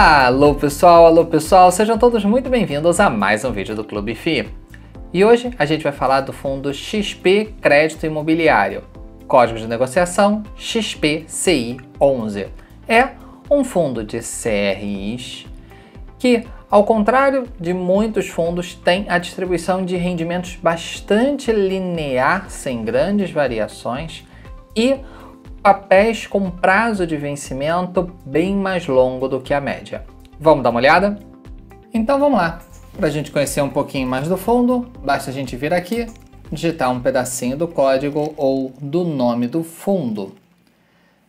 Alô pessoal, alô pessoal, sejam todos muito bem-vindos a mais um vídeo do Clube FI. E hoje a gente vai falar do fundo XP Crédito Imobiliário, código de negociação XPCI11. É um fundo de CRIs que, ao contrário de muitos fundos, tem a distribuição de rendimentos bastante linear, sem grandes variações, e papéis com prazo de vencimento bem mais longo do que a média. Vamos dar uma olhada? Então vamos lá. Para a gente conhecer um pouquinho mais do fundo, basta a gente vir aqui, digitar um pedacinho do código ou do nome do fundo.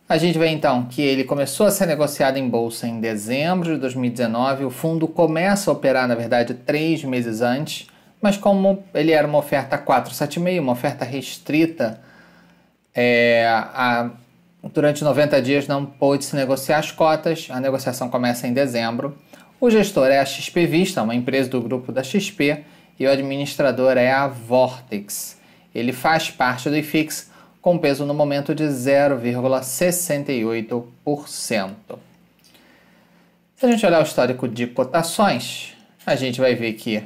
A gente vê então que ele começou a ser negociado em bolsa em dezembro de 2019. O fundo começa a operar, na verdade, três meses antes, mas como ele era uma oferta 476, uma oferta restrita é, a Durante 90 dias não pôde se negociar as cotas, a negociação começa em dezembro. O gestor é a XP Vista, uma empresa do grupo da XP, e o administrador é a Vortex. Ele faz parte do IFIX com peso no momento de 0,68%. Se a gente olhar o histórico de cotações, a gente vai ver que,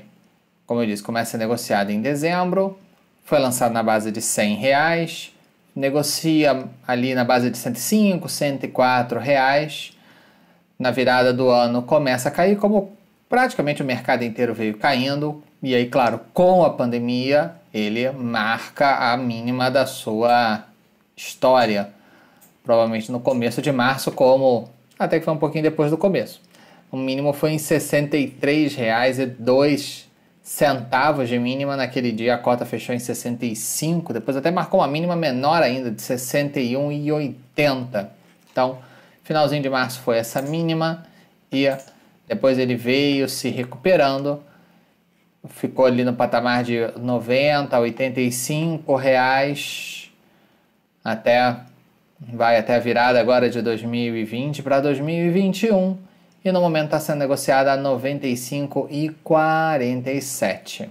como eu disse, começa negociado em dezembro, foi lançado na base de R$ 100. Reais, negocia ali na base de 105, 104 reais. Na virada do ano começa a cair, como praticamente o mercado inteiro veio caindo. E aí, claro, com a pandemia, ele marca a mínima da sua história. Provavelmente no começo de março, como até que foi um pouquinho depois do começo. O mínimo foi em R$ 63,02 centavos de mínima. Naquele dia a cota fechou em 65, depois até marcou uma mínima menor ainda, de 61,80. Então, finalzinho de março foi essa mínima e depois ele veio se recuperando. Ficou ali no patamar de 90, 85 reais até vai até a virada agora de 2020 para 2021 e no momento está sendo negociada a 95,47.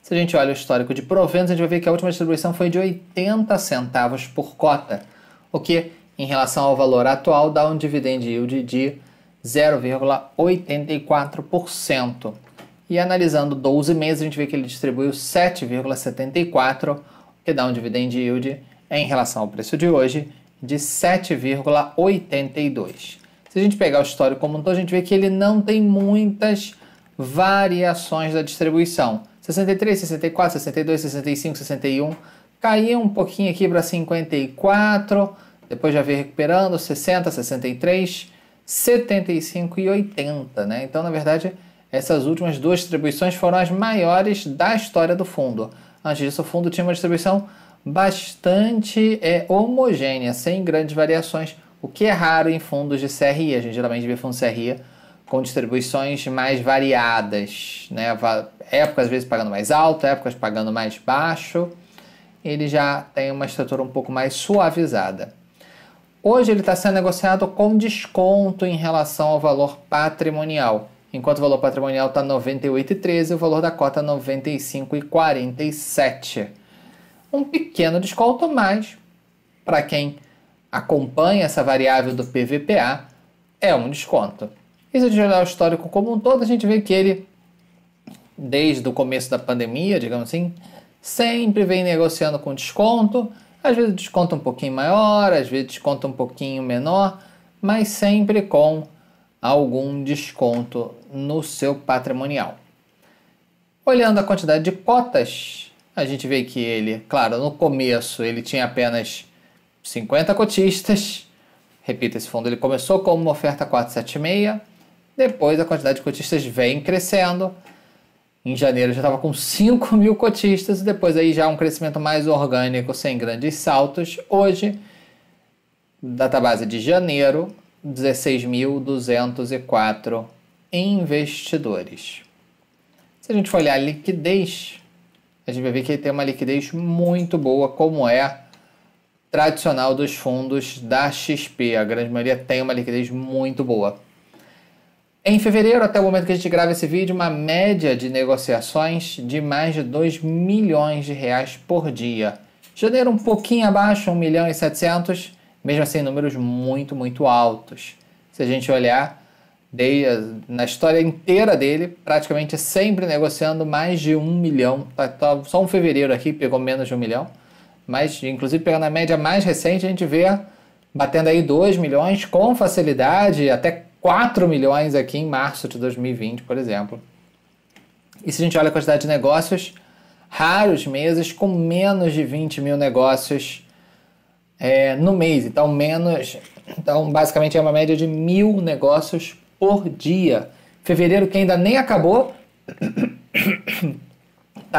Se a gente olha o histórico de proventos, a gente vai ver que a última distribuição foi de 80 centavos por cota, o que, em relação ao valor atual, dá um dividend yield de 0,84%. E analisando 12 meses, a gente vê que ele distribuiu 7,74%, o que dá um dividend yield em relação ao preço de hoje de 7,82%. Se a gente pegar o histórico como um todo, a gente vê que ele não tem muitas variações da distribuição. 63, 64, 62, 65, 61. Caiu um pouquinho aqui para 54, depois já veio recuperando, 60, 63, 75 e 80, né? Então, na verdade, essas últimas duas distribuições foram as maiores da história do fundo. Antes disso, o fundo tinha uma distribuição bastante é, homogênea, sem grandes variações o que é raro em fundos de CRI. A gente geralmente vê fundos CRI com distribuições mais variadas, né? épocas às vezes pagando mais alto, épocas pagando mais baixo. Ele já tem uma estrutura um pouco mais suavizada. Hoje ele está sendo negociado com desconto em relação ao valor patrimonial. Enquanto o valor patrimonial está 98,13, o valor da cota 95,47. Um pequeno desconto, mas para quem acompanha essa variável do PVPA é um desconto. E se a o histórico como um todo, a gente vê que ele, desde o começo da pandemia, digamos assim, sempre vem negociando com desconto, às vezes desconto é um pouquinho maior, às vezes desconto é um pouquinho menor, mas sempre com algum desconto no seu patrimonial. Olhando a quantidade de cotas, a gente vê que ele, claro, no começo ele tinha apenas 50 cotistas. Repita, esse fundo ele começou como uma oferta 476, depois a quantidade de cotistas vem crescendo. Em janeiro já estava com 5 mil cotistas, e depois aí já um crescimento mais orgânico, sem grandes saltos. Hoje, database de janeiro, 16.204 investidores. Se a gente for olhar a liquidez, a gente vai ver que ele tem uma liquidez muito boa, como é tradicional dos fundos da XP. A grande maioria tem uma liquidez muito boa. Em fevereiro, até o momento que a gente grava esse vídeo, uma média de negociações de mais de 2 milhões de reais por dia. Janeiro um pouquinho abaixo, 1 milhão e 700, mesmo assim números muito, muito altos. Se a gente olhar na história inteira dele, praticamente sempre negociando mais de 1 milhão, tá, tá só um fevereiro aqui pegou menos de 1 milhão, mas inclusive pegando a média mais recente, a gente vê batendo aí 2 milhões com facilidade, até 4 milhões aqui em março de 2020, por exemplo. E se a gente olha a quantidade de negócios, raros meses com menos de 20 mil negócios é, no mês. Então, menos. Então, basicamente é uma média de mil negócios por dia. Fevereiro, que ainda nem acabou, está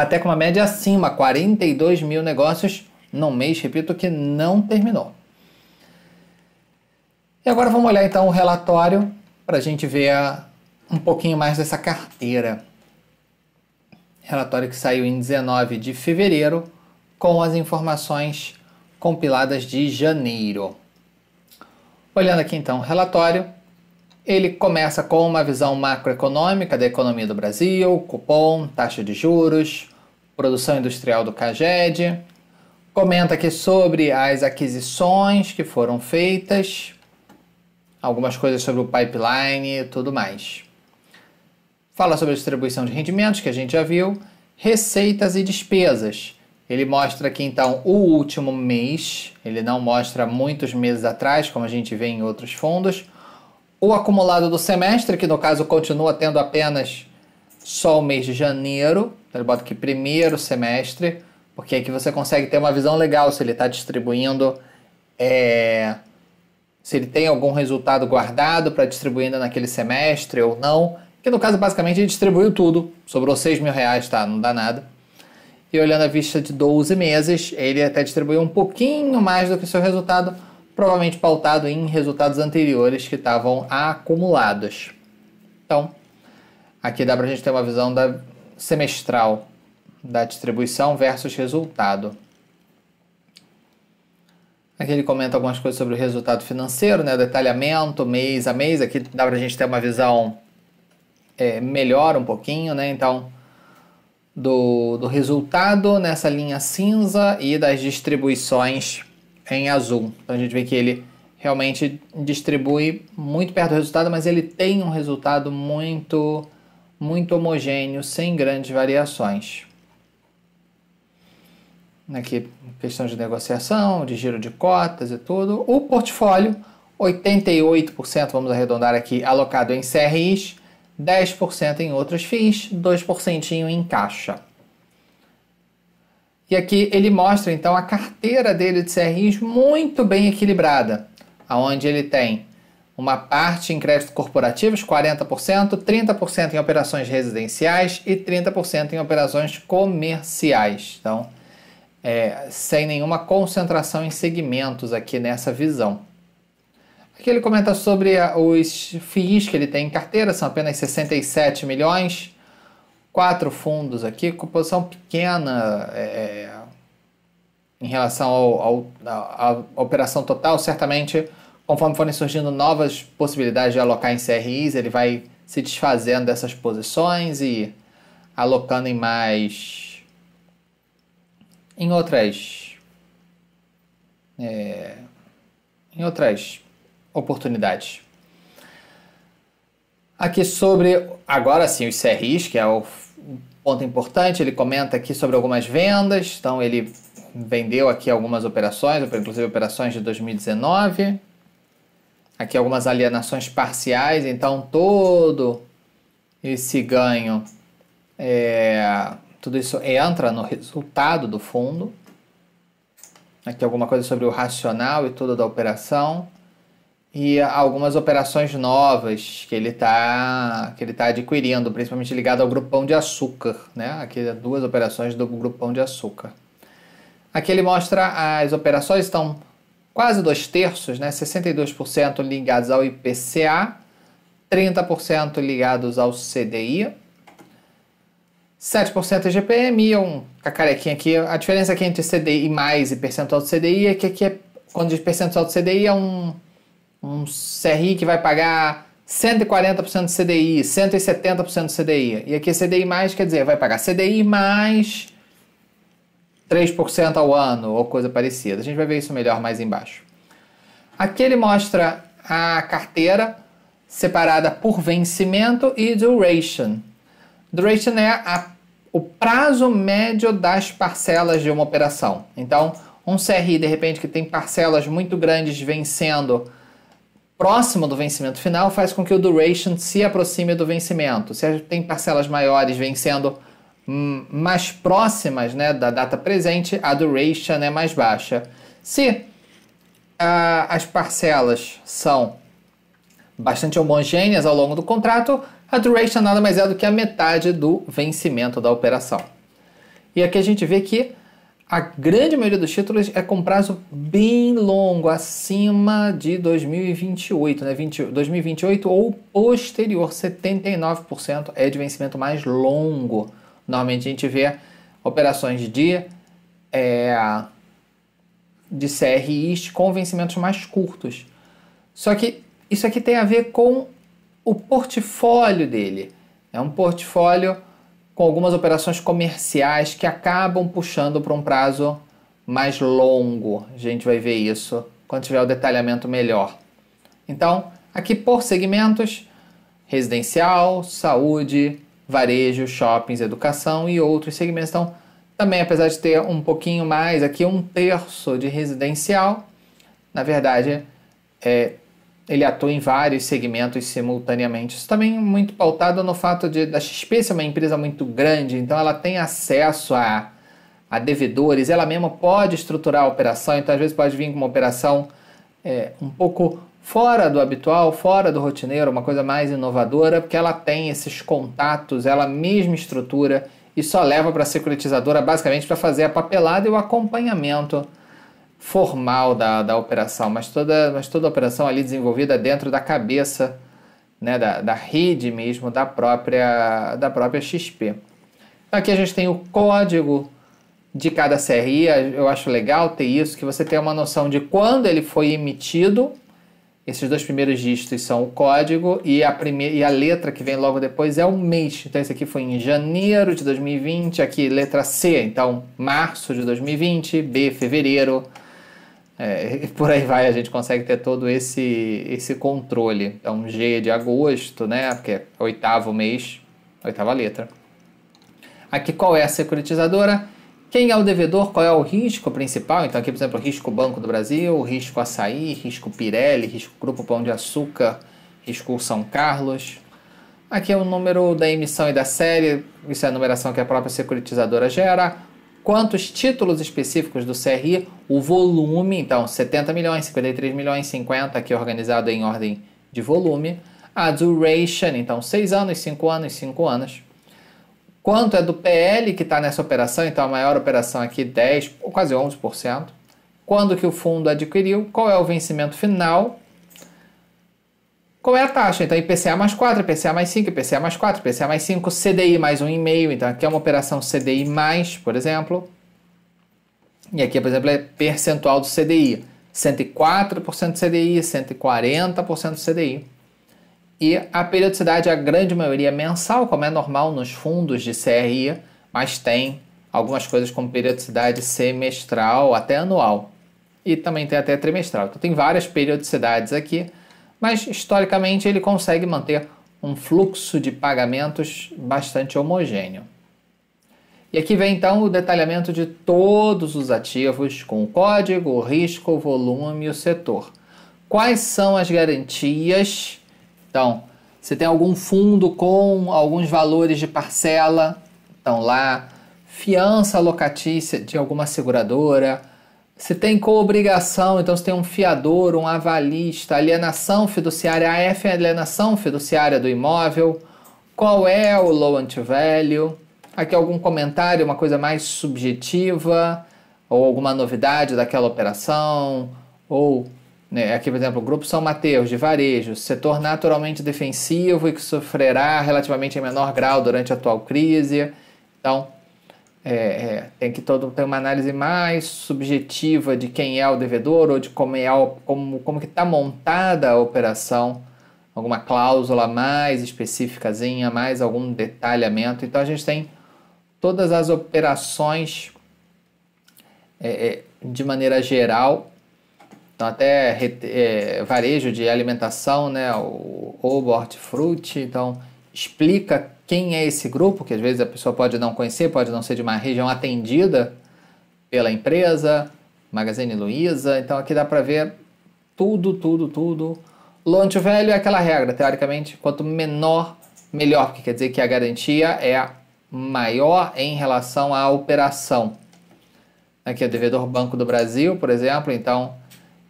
até com uma média acima, 42 mil negócios no mês, repito, que não terminou. E agora vamos olhar então o relatório para a gente ver um pouquinho mais dessa carteira. Relatório que saiu em 19 de fevereiro com as informações compiladas de janeiro. Olhando aqui então o relatório, ele começa com uma visão macroeconômica da economia do Brasil, cupom, taxa de juros, produção industrial do CAGED, Comenta aqui sobre as aquisições que foram feitas, algumas coisas sobre o pipeline e tudo mais. Fala sobre a distribuição de rendimentos, que a gente já viu, receitas e despesas. Ele mostra aqui então o último mês, ele não mostra muitos meses atrás, como a gente vê em outros fundos. O acumulado do semestre, que no caso continua tendo apenas só o mês de janeiro, então, ele bota aqui primeiro semestre. Porque aqui você consegue ter uma visão legal se ele está distribuindo, é, se ele tem algum resultado guardado para distribuir ainda naquele semestre ou não. Que no caso, basicamente, ele distribuiu tudo, sobrou 6 mil reais, tá? Não dá nada. E olhando a vista de 12 meses, ele até distribuiu um pouquinho mais do que seu resultado, provavelmente pautado em resultados anteriores que estavam acumulados. Então, aqui dá para a gente ter uma visão da semestral da distribuição versus resultado. Aqui ele comenta algumas coisas sobre o resultado financeiro, né? Detalhamento, mês a mês. Aqui dá para a gente ter uma visão é, melhor um pouquinho, né? Então, do, do resultado nessa linha cinza e das distribuições em azul. Então a gente vê que ele realmente distribui muito perto do resultado, mas ele tem um resultado muito, muito homogêneo, sem grandes variações aqui né, questão de negociação, de giro de cotas e tudo. O portfólio, 88%, vamos arredondar aqui, alocado em CRIs, 10% em outros FIIs, 2% em caixa. E aqui ele mostra então a carteira dele de CRIs muito bem equilibrada, aonde ele tem uma parte em créditos corporativos, 40%, 30% em operações residenciais e 30% em operações comerciais. Então, é, sem nenhuma concentração em segmentos aqui nessa visão. Aqui ele comenta sobre os FIIs que ele tem em carteira, são apenas 67 milhões, quatro fundos aqui, composição pequena é, é, em relação ao, à operação total, certamente conforme forem surgindo novas possibilidades de alocar em CRIs, ele vai se desfazendo dessas posições e alocando em mais em outras é, em outras oportunidades. Aqui sobre agora sim os CRIs, que é o ponto importante, ele comenta aqui sobre algumas vendas, então ele vendeu aqui algumas operações, inclusive operações de 2019. Aqui algumas alienações parciais, então todo esse ganho é, tudo isso é entra no resultado do fundo. Aqui né, é alguma coisa sobre o racional e toda da operação. E algumas operações novas que ele está tá adquirindo, principalmente ligado ao grupão de açúcar. Né? Aqui duas operações do grupão de açúcar. Aqui ele mostra as operações estão quase dois terços, né? 62% ligados ao IPCA, 30% ligados ao CDI 7% é GPM e é um cacarequinha aqui. A diferença aqui entre CDI mais e percentual do CDI é que aqui é, quando diz percentual do CDI é um, um CRI que vai pagar 140% do CDI, 170% do CDI. E aqui é CDI mais quer dizer, vai pagar CDI mais 3% ao ano ou coisa parecida. A gente vai ver isso melhor mais embaixo. Aqui ele mostra a carteira separada por vencimento e duration. Duration é a o prazo médio das parcelas de uma operação. Então, um CRI, de repente, que tem parcelas muito grandes vencendo próximo do vencimento final, faz com que o duration se aproxime do vencimento. Se tem parcelas maiores vencendo hum, mais próximas né, da data presente, a duration é mais baixa. Se ah, as parcelas são bastante homogêneas ao longo do contrato, a duration nada mais é do que a metade do vencimento da operação. E aqui a gente vê que a grande maioria dos títulos é com prazo bem longo, acima de 2028, né? 20, 2028 ou posterior, 79% é de vencimento mais longo. Normalmente a gente vê operações de, é, de CRIs com vencimentos mais curtos. Só que isso aqui tem a ver com o portfólio dele. É um portfólio com algumas operações comerciais que acabam puxando para um prazo mais longo. A gente vai ver isso quando tiver o detalhamento melhor. Então, aqui por segmentos, residencial, saúde, varejo, shoppings, educação e outros segmentos. Então, também apesar de ter um pouquinho mais, aqui um terço de residencial, na verdade, é, ele atua em vários segmentos simultaneamente. Isso também é muito pautado no fato de da XP ser uma empresa muito grande, então ela tem acesso a, a devedores, ela mesma pode estruturar a operação, então às vezes pode vir com uma operação é, um pouco fora do habitual, fora do rotineiro, uma coisa mais inovadora, porque ela tem esses contatos, ela mesma estrutura e só leva para a securitizadora basicamente para fazer a papelada e o acompanhamento formal da, da operação, mas toda, mas toda a operação ali desenvolvida dentro da cabeça, né, da, da rede mesmo da própria, da própria XP. Aqui a gente tem o código de cada CRI, eu acho legal ter isso, que você tem uma noção de quando ele foi emitido. Esses dois primeiros dígitos são o código e a, primeira, e a letra que vem logo depois é o mês. Então, esse aqui foi em janeiro de 2020, aqui letra C, então março de 2020, B, fevereiro, é, por aí vai, a gente consegue ter todo esse, esse controle. É um G de agosto, né? Porque é oitavo mês, oitava letra. Aqui, qual é a securitizadora? Quem é o devedor? Qual é o risco principal? Então, aqui, por exemplo, risco Banco do Brasil, risco Açaí, risco Pirelli, risco Grupo Pão de Açúcar, risco São Carlos. Aqui é o número da emissão e da série, isso é a numeração que a própria securitizadora gera Quantos títulos específicos do CRI, o volume, então 70 milhões, 53 milhões, 50, aqui é organizado em ordem de volume. A duration, então 6 anos, 5 anos, 5 anos. Quanto é do PL que está nessa operação? Então, a maior operação aqui, 10, quase 11%. Quando que o fundo adquiriu? Qual é o vencimento final? qual é a taxa. Então, IPCA mais 4, IPCA mais 5, IPCA mais 4, IPCA mais 5, CDI mais 1,5. Então, aqui é uma operação CDI mais, por exemplo. E aqui, por exemplo, é percentual do CDI. 104% CDI, 140% CDI. E a periodicidade, a grande maioria é mensal, como é normal nos fundos de CRI, mas tem algumas coisas com periodicidade semestral, até anual. E também tem até trimestral. Então tem várias periodicidades aqui mas historicamente ele consegue manter um fluxo de pagamentos bastante homogêneo. E aqui vem então o detalhamento de todos os ativos, com o código, o risco, o volume e o setor. Quais são as garantias? Então, se tem algum fundo com alguns valores de parcela, então lá, fiança locatícia de alguma seguradora, se tem co-obrigação, então se tem um fiador, um avalista, alienação fiduciária, a F é alienação fiduciária do imóvel, qual é o low anti-value, aqui algum comentário, uma coisa mais subjetiva, ou alguma novidade daquela operação, ou né, aqui, por exemplo, o Grupo São Mateus de varejo, setor naturalmente defensivo e que sofrerá relativamente em menor grau durante a atual crise. Então, é, é, tem que todo tem uma análise mais subjetiva de quem é o devedor ou de como é como, como que está montada a operação, alguma cláusula mais específicazinha, mais algum detalhamento. Então a gente tem todas as operações é, é de maneira geral, então até é, varejo de alimentação, né, o roubo, hortifruti, então explica quem é esse grupo, que às vezes a pessoa pode não conhecer, pode não ser de uma região atendida pela empresa, Magazine Luiza. Então aqui dá para ver tudo, tudo, tudo. Loan to velho é aquela regra, teoricamente, quanto menor, melhor, porque quer dizer que a garantia é maior em relação à operação. Aqui é o devedor Banco do Brasil, por exemplo, então,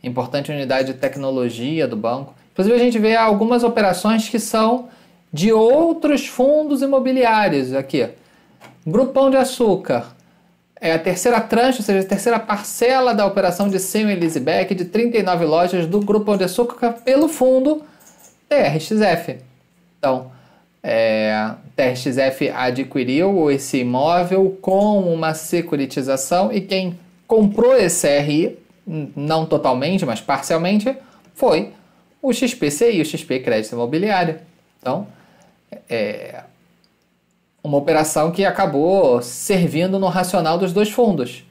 importante unidade de tecnologia do banco. Inclusive, a gente vê algumas operações que são de outros fundos imobiliários aqui. Grupão de Açúcar é a terceira tranche, ou seja, a terceira parcela da operação de Semi Elizabeth de 39 lojas do Grupão de Açúcar pelo fundo TRXF. Então, é, TRXF adquiriu esse imóvel com uma securitização e quem comprou esse RI, não totalmente, mas parcialmente, foi o XPCI, o XP Crédito Imobiliário. Então, é, uma operação que acabou servindo no racional dos dois fundos.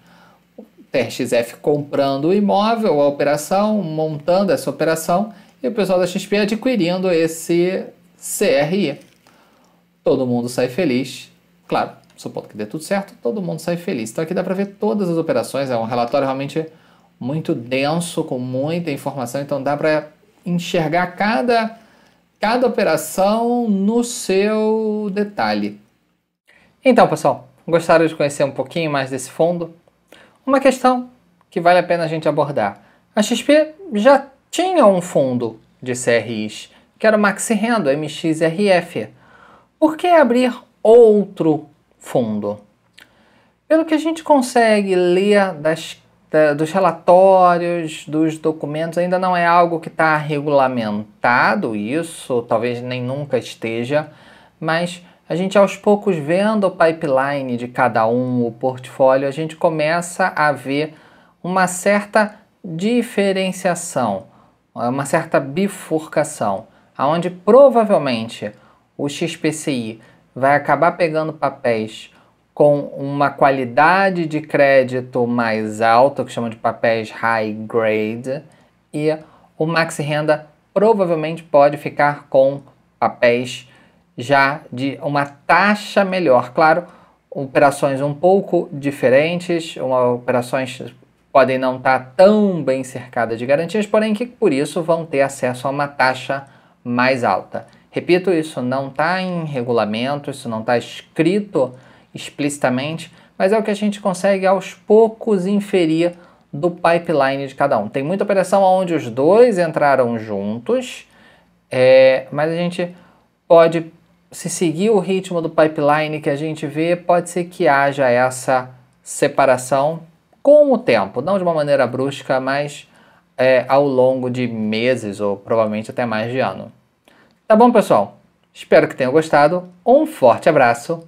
O TRXF comprando o imóvel, a operação, montando essa operação e o pessoal da XP adquirindo esse CRI. Todo mundo sai feliz, claro, supondo que dê tudo certo, todo mundo sai feliz. Então aqui dá para ver todas as operações, é um relatório realmente muito denso, com muita informação, então dá para enxergar cada cada operação no seu detalhe. Então, pessoal, gostaram de conhecer um pouquinho mais desse fundo? Uma questão que vale a pena a gente abordar. A XP já tinha um fundo de CRIs, que era o Maxi Renda, MXRF. Por que abrir outro fundo? Pelo que a gente consegue ler das da, dos relatórios, dos documentos, ainda não é algo que está regulamentado, isso talvez nem nunca esteja, mas a gente aos poucos vendo o pipeline de cada um, o portfólio, a gente começa a ver uma certa diferenciação, uma certa bifurcação, aonde provavelmente o XPCI vai acabar pegando papéis com uma qualidade de crédito mais alta, que chamam de papéis high grade, e o Maxi Renda provavelmente pode ficar com papéis já de uma taxa melhor. Claro, operações um pouco diferentes, uma, operações podem não estar tá tão bem cercadas de garantias, porém que por isso vão ter acesso a uma taxa mais alta. Repito, isso não está em regulamento, isso não está escrito explicitamente, mas é o que a gente consegue aos poucos inferir do pipeline de cada um. Tem muita operação onde os dois entraram juntos, é, mas a gente pode, se seguir o ritmo do pipeline que a gente vê, pode ser que haja essa separação com o tempo, não de uma maneira brusca, mas é, ao longo de meses ou provavelmente até mais de ano. Tá bom, pessoal? Espero que tenham gostado. Um forte abraço